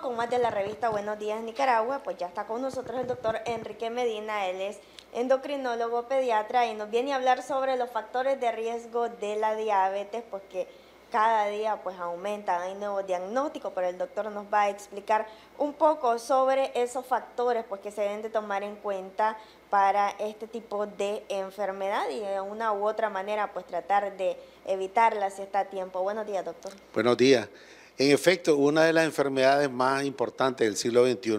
con más de la revista Buenos Días Nicaragua, pues ya está con nosotros el doctor Enrique Medina, él es endocrinólogo pediatra y nos viene a hablar sobre los factores de riesgo de la diabetes, porque pues cada día pues aumentan, hay nuevos diagnósticos, pero el doctor nos va a explicar un poco sobre esos factores pues que se deben de tomar en cuenta para este tipo de enfermedad y de una u otra manera pues tratar de evitarla si está a tiempo. Buenos días, doctor. Buenos días. En efecto, una de las enfermedades más importantes del siglo XXI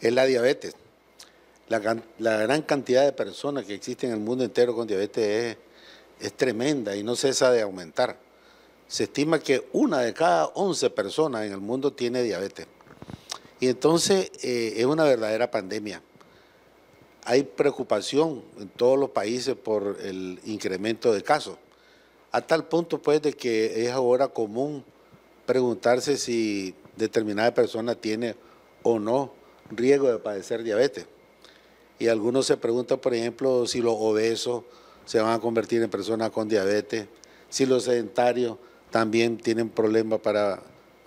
es la diabetes. La, gran cantidad de personas que existen en el mundo entero con diabetes es, tremenda y no cesa de aumentar. Se estima que una de cada 11 personas en el mundo tiene diabetes. Y entonces eh, es una verdadera pandemia. Hay preocupación en todos los países por el incremento de casos, a tal punto pues de que es ahora común preguntarse si determinada persona tiene o no riesgo de padecer diabetes. Y algunos se preguntan, por ejemplo, si los obesos se van a convertir en personas con diabetes, si los sedentarios también tienen problemas para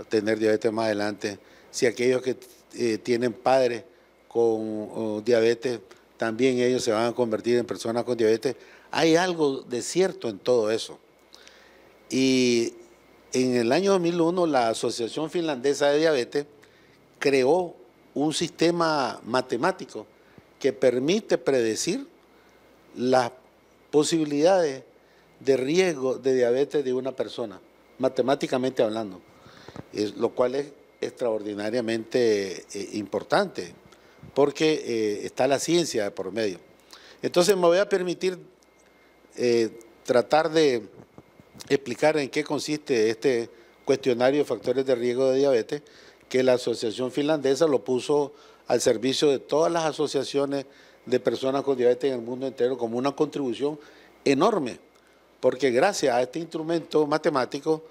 tener diabetes más adelante, si aquellos que eh, tienen padres con diabetes, también ellos se van a convertir en personas con diabetes. Hay algo de cierto en todo eso. Y en el año 2001, la Asociación Finlandesa de Diabetes creó un sistema matemático que permite predecir las posibilidades de riesgo de diabetes de una persona, matemáticamente hablando, lo cual es extraordinariamente eh, importante, porque eh, está la ciencia por medio. Entonces me voy a permitir eh, tratar de explicar en qué consiste este cuestionario de factores de riesgo de diabetes que la Asociación Finlandesa lo puso al servicio de todas las asociaciones de personas con diabetes en el mundo entero como una contribución enorme, porque gracias a este instrumento matemático,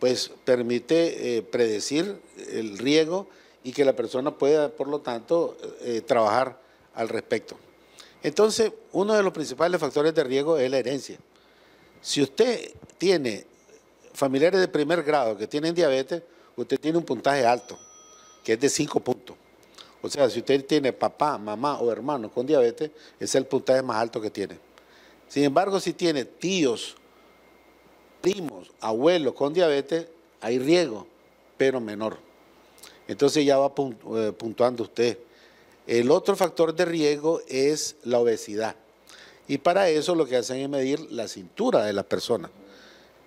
pues permite eh, predecir el riesgo y que la persona pueda, por lo tanto, eh, eh, trabajar al respecto. Entonces, uno de los principales factores de riesgo es la herencia. Si usted tiene familiares de primer grado que tienen diabetes, usted tiene un puntaje alto, que es de 5 puntos. O sea, si usted tiene papá, mamá o hermano con diabetes, es el puntaje más alto que tiene. Sin embargo, si tiene tíos, primos, abuelos con diabetes, hay riesgo, pero menor. Entonces ya va eh, puntuando usted. El otro factor de riesgo es la obesidad. Y para eso lo que hacen es medir la cintura de la persona.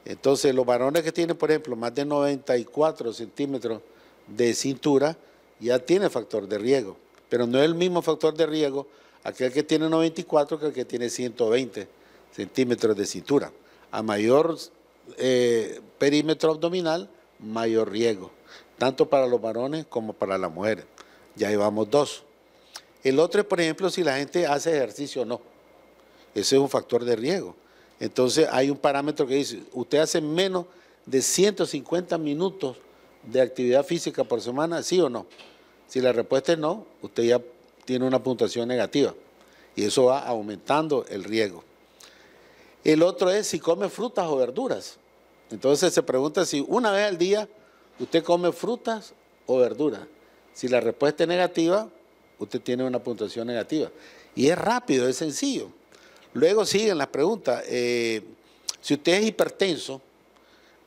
Entonces, los varones que tienen, por ejemplo, más de 94 centímetros de cintura, ya tiene factor de riesgo. Pero no es el mismo factor de riesgo aquel que tiene 94 que el que tiene 120 centímetros de cintura. A mayor eh, perímetro abdominal, mayor riesgo, tanto para los varones como para las mujeres. Ya llevamos dos. El otro es, por ejemplo, si la gente hace ejercicio o no. Ese es un factor de riesgo. Entonces hay un parámetro que dice, usted hace menos de 150 minutos de actividad física por semana, sí o no. Si la respuesta es no, usted ya tiene una puntuación negativa y eso va aumentando el riesgo. El otro es si come frutas o verduras. Entonces se pregunta si una vez al día usted come frutas o verduras. Si la respuesta es negativa, usted tiene una puntuación negativa. Y es rápido, es sencillo. Luego siguen las preguntas. Eh, si usted es hipertenso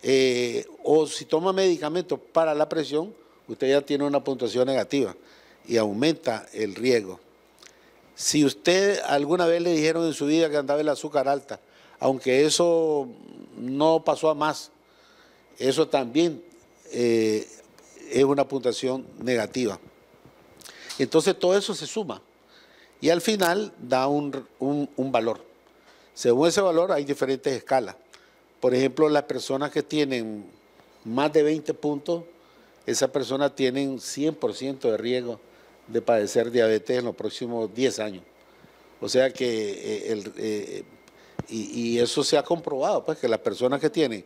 eh, o si toma medicamentos para la presión, usted ya tiene una puntuación negativa y aumenta el riesgo. Si usted alguna vez le dijeron en su vida que andaba el azúcar alta, aunque eso no pasó a más, eso también eh, es una puntuación negativa. Entonces todo eso se suma y al final da un, valor. Según ese valor hay diferentes escalas. Por ejemplo, las personas que tienen más de 20 puntos, esas personas tienen 100% de riesgo de padecer diabetes en los próximos 10 años. O sea que eh, eh, y, eso se ha comprobado, pues que las personas que tienen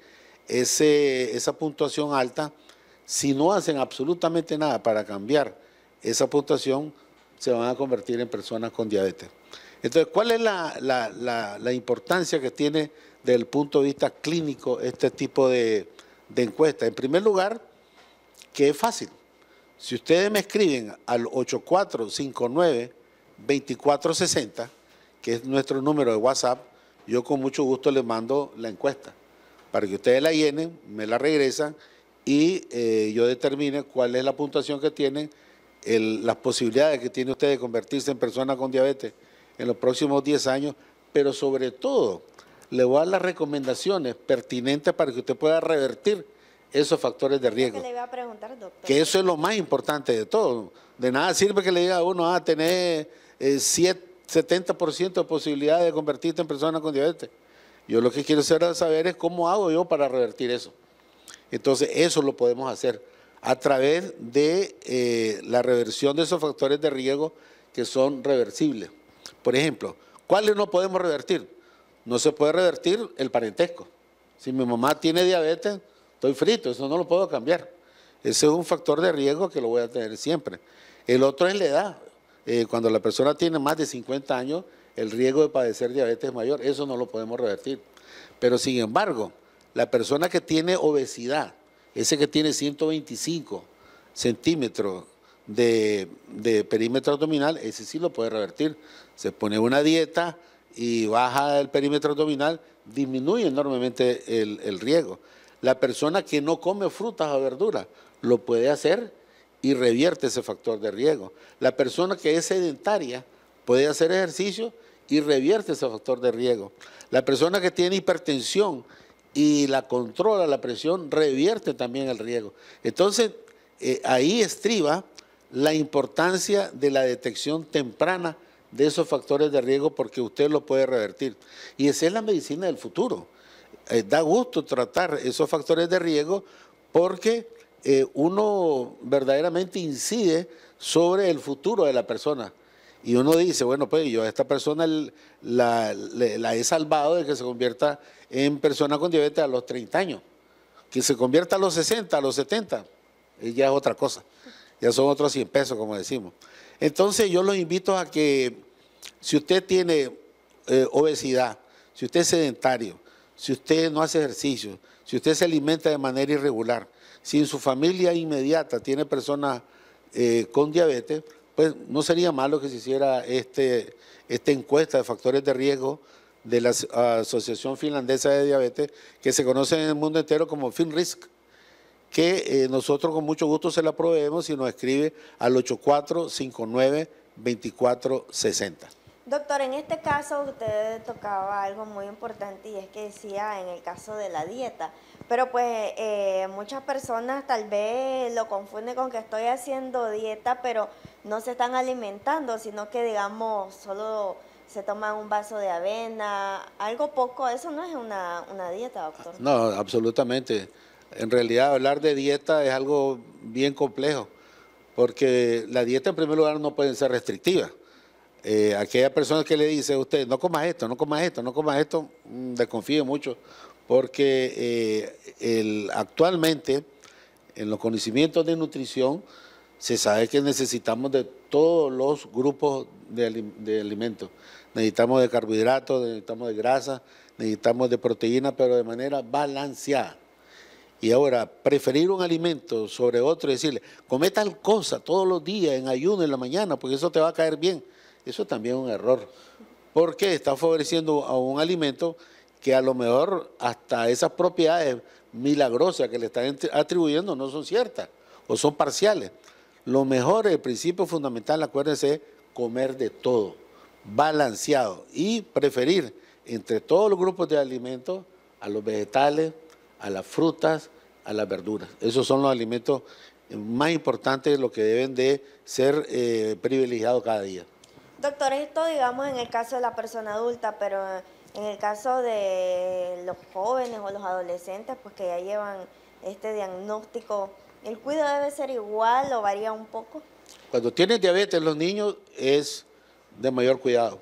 ese, esa puntuación alta, si no hacen absolutamente nada para cambiar esa puntuación, se van a convertir en personas con diabetes. Entonces, ¿cuál es la, la, la, importancia que tiene desde el punto de vista clínico este tipo de, de encuesta? En primer lugar, que es fácil. Si ustedes me escriben al 8459-2460, que es nuestro número de WhatsApp, yo con mucho gusto les mando la encuesta para que ustedes la llenen, me la regresan y eh, yo determine cuál es la puntuación que tienen las posibilidades que tiene usted de convertirse en persona con diabetes en los próximos 10 años, pero sobre todo le voy a dar las recomendaciones pertinentes para que usted pueda revertir esos factores de riesgo. Que, le iba a preguntar, doctor. que eso es lo más importante de todo. De nada sirve que le diga a uno, ah, tener 70% eh, de posibilidad de convertirse en persona con diabetes. Yo lo que quiero saber es cómo hago yo para revertir eso. Entonces, eso lo podemos hacer a través de eh, la reversión de esos factores de riesgo que son reversibles. Por ejemplo, ¿cuáles no podemos revertir? No se puede revertir el parentesco. Si mi mamá tiene diabetes, estoy frito, eso no lo puedo cambiar. Ese es un factor de riesgo que lo voy a tener siempre. El otro es la edad. Eh, cuando la persona tiene más de 50 años, el riesgo de padecer diabetes es mayor, eso no lo podemos revertir. Pero sin embargo, la persona que tiene obesidad, ese que tiene 125 centímetros de, perímetro abdominal, ese sí lo puede revertir. Se pone una dieta y baja el perímetro abdominal, disminuye enormemente el, el riesgo. La persona que no come frutas o verduras lo puede hacer y revierte ese factor de riesgo. La persona que es sedentaria puede hacer ejercicio y revierte ese factor de riesgo. La persona que tiene hipertensión y la controla la presión, revierte también el riesgo. Entonces, eh, ahí estriba la importancia de la detección temprana de esos factores de riesgo porque usted lo puede revertir. Y esa es la medicina del futuro. Eh, da gusto tratar esos factores de riesgo porque eh, uno verdaderamente incide sobre el futuro de la persona. Y uno dice, bueno, pues yo a esta persona la, he salvado de que se convierta en persona con diabetes a los 30 años. Que se convierta a los 60, a los 70, eh, ya es otra cosa. Ya son otros 100 pesos, como decimos. Entonces yo los invito a que si usted tiene eh, obesidad, si usted es sedentario, si usted no hace ejercicio, si usted se alimenta de manera irregular, si en su familia inmediata tiene personas eh, con diabetes, pues no sería malo que se hiciera este, esta encuesta de factores de riesgo de la Asociación Finlandesa de Diabetes, que se conoce en el mundo entero como FinRisk, que eh, nosotros con mucho gusto se la proveemos y nos escribe al 8459-2460. Doctor, en este caso usted tocaba algo muy importante y es que decía en el caso de la dieta, pero pues eh, muchas personas tal vez lo confunden con que estoy haciendo dieta, pero no se están alimentando, sino que digamos solo se toman un vaso de avena, algo poco, eso no es una, una dieta, doctor. No, absolutamente. En realidad hablar de dieta es algo bien complejo, porque la dieta en primer lugar no puede ser restrictiva. Eh, aquella persona que le dice usted, no comas esto, no comas esto, no comas esto, mm, desconfío mucho, porque eh, actualmente en los conocimientos de nutrición se sabe que necesitamos de todos los grupos de, alimentos. Necesitamos de carbohidratos, necesitamos de grasa, necesitamos de proteína, pero de manera balanceada. Y ahora, preferir un alimento sobre otro y decirle, come tal cosa todos los días, en ayuno, en la mañana, porque eso te va a caer bien, eso también es un error. Porque está favoreciendo a un alimento que a lo mejor hasta esas propiedades milagrosas que le están atribuyendo no son ciertas o son parciales. Lo mejor, el principio fundamental, acuérdense, comer de todo, balanceado y preferir entre todos los grupos de alimentos a los vegetales, a las frutas, a las verduras. Esos son los alimentos más importantes, los que deben de ser eh, privilegiados cada día. Doctor, esto digamos en el caso de la persona adulta, pero en el caso de los jóvenes o los adolescentes, pues que ya llevan este diagnóstico, ¿el cuidado debe ser igual o varía un poco? Cuando tienen diabetes los niños es de mayor cuidado,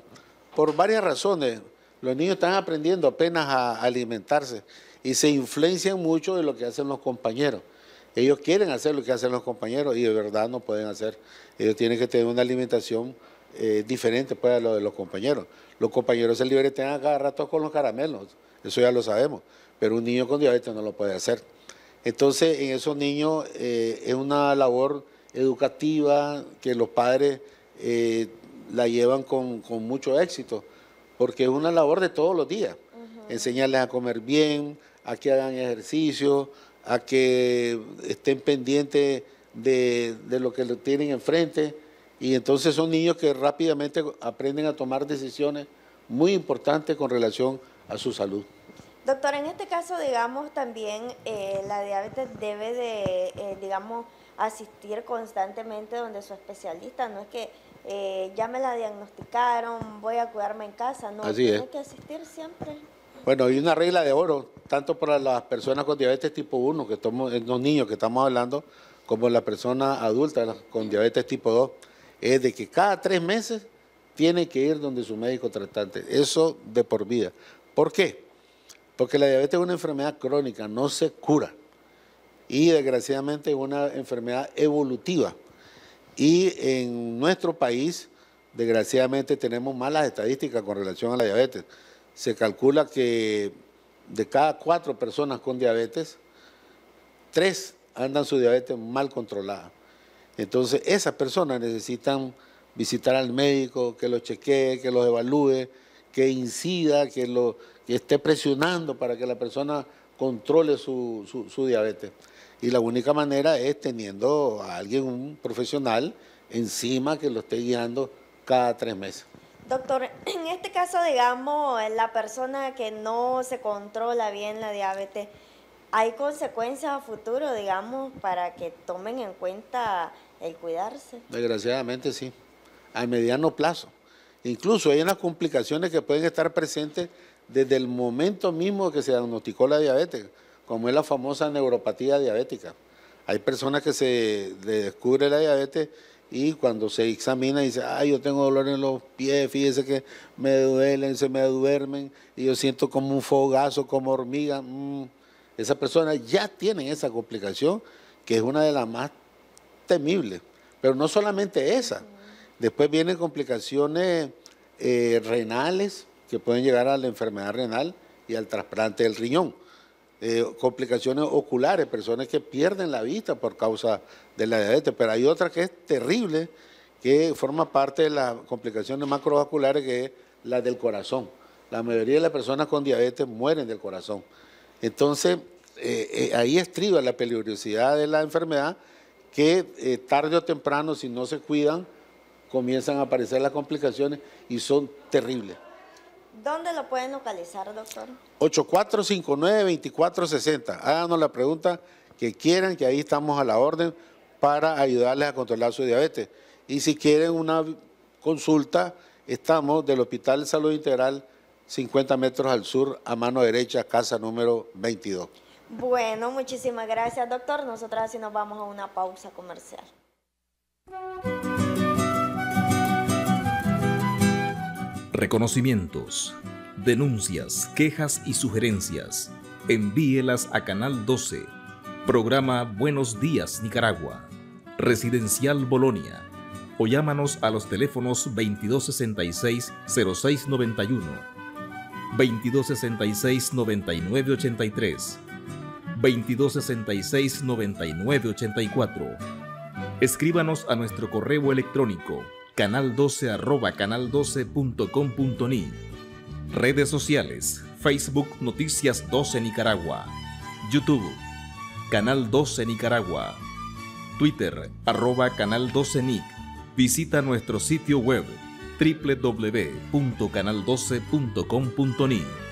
por varias razones. Los niños están aprendiendo apenas a alimentarse y se influencian mucho de lo que hacen los compañeros. Ellos quieren hacer lo que hacen los compañeros y de verdad no pueden hacer. Ellos tienen que tener una alimentación eh, diferente pues, a lo de los compañeros. Los compañeros se a cada rato con los caramelos, eso ya lo sabemos, pero un niño con diabetes no lo puede hacer. Entonces, en esos niños eh, es una labor educativa que los padres eh, la llevan con, mucho éxito, porque es una labor de todos los días. Enseñarles a comer bien, a que hagan ejercicio, a que estén pendientes de, lo que tienen enfrente y entonces son niños que rápidamente aprenden a tomar decisiones muy importantes con relación a su salud. Doctor, en este caso, digamos, también eh, la diabetes debe de, eh, digamos, asistir constantemente donde su especialista, no es que eh, ya me la diagnosticaron, voy a cuidarme en casa, no, Así tiene que asistir siempre. Bueno, hay una regla de oro, tanto para las personas con diabetes tipo 1, que estamos, los niños que estamos hablando, como las personas adultas con diabetes tipo 2 es de que cada tres meses tiene que ir donde su médico tratante. Eso de por vida. ¿Por qué? Porque la diabetes es una enfermedad crónica, no se cura. Y desgraciadamente es una enfermedad evolutiva. Y en nuestro país, desgraciadamente, tenemos malas estadísticas con relación a la diabetes. Se calcula que de cada cuatro personas con diabetes, tres andan su diabetes mal controlada. Entonces, esas personas necesitan visitar al médico, que los chequee, que los evalúe, que incida, que, lo, que esté presionando para que la persona controle su, su, su diabetes. Y la única manera es teniendo a alguien, un profesional, encima que lo esté guiando cada tres meses. Doctor, en este caso, digamos, la persona que no se controla bien la diabetes, hay consecuencias a futuro, digamos, para que tomen en cuenta el cuidarse. Desgraciadamente sí, a mediano plazo. Incluso hay unas complicaciones que pueden estar presentes desde el momento mismo que se diagnosticó la diabetes, como es la famosa neuropatía diabética. Hay personas que se descubre la diabetes y cuando se examina dice, ay, yo tengo dolor en los pies, fíjese que me duelen, se me duermen, y yo siento como un fogazo, como hormiga. Mm. Esas personas ya tienen esa complicación, que es una de las más temibles. Pero no solamente esa. Después vienen complicaciones eh, renales, que pueden llegar a la enfermedad renal y al trasplante del riñón. Eh, complicaciones oculares, personas que pierden la vista por causa de la diabetes. Pero hay otra que es terrible, que forma parte de las complicaciones macrovasculares, que es la del corazón. La mayoría de las personas con diabetes mueren del corazón. Entonces, eh, eh, ahí estriba la peligrosidad de la enfermedad, que eh, tarde o temprano, si no se cuidan, comienzan a aparecer las complicaciones y son terribles. ¿Dónde lo pueden localizar, doctor? 8459-2460. Háganos la pregunta que quieran, que ahí estamos a la orden para ayudarles a controlar su diabetes. Y si quieren una consulta, estamos del Hospital de Salud Integral 50 metros al sur, a mano derecha, casa número 22. Bueno, muchísimas gracias, doctor. Nosotras así nos vamos a una pausa comercial. Reconocimientos, denuncias, quejas y sugerencias. Envíelas a Canal 12, programa Buenos Días Nicaragua, Residencial Bolonia, o llámanos a los teléfonos 2266-0691 2266 9983 2266 9984 Escríbanos a nuestro correo electrónico canal 12 arroba canal 12.com.ni Redes sociales Facebook Noticias 12 Nicaragua YouTube Canal 12 Nicaragua Twitter arroba canal 12 Nic Visita nuestro sitio web www.canal12.com.ni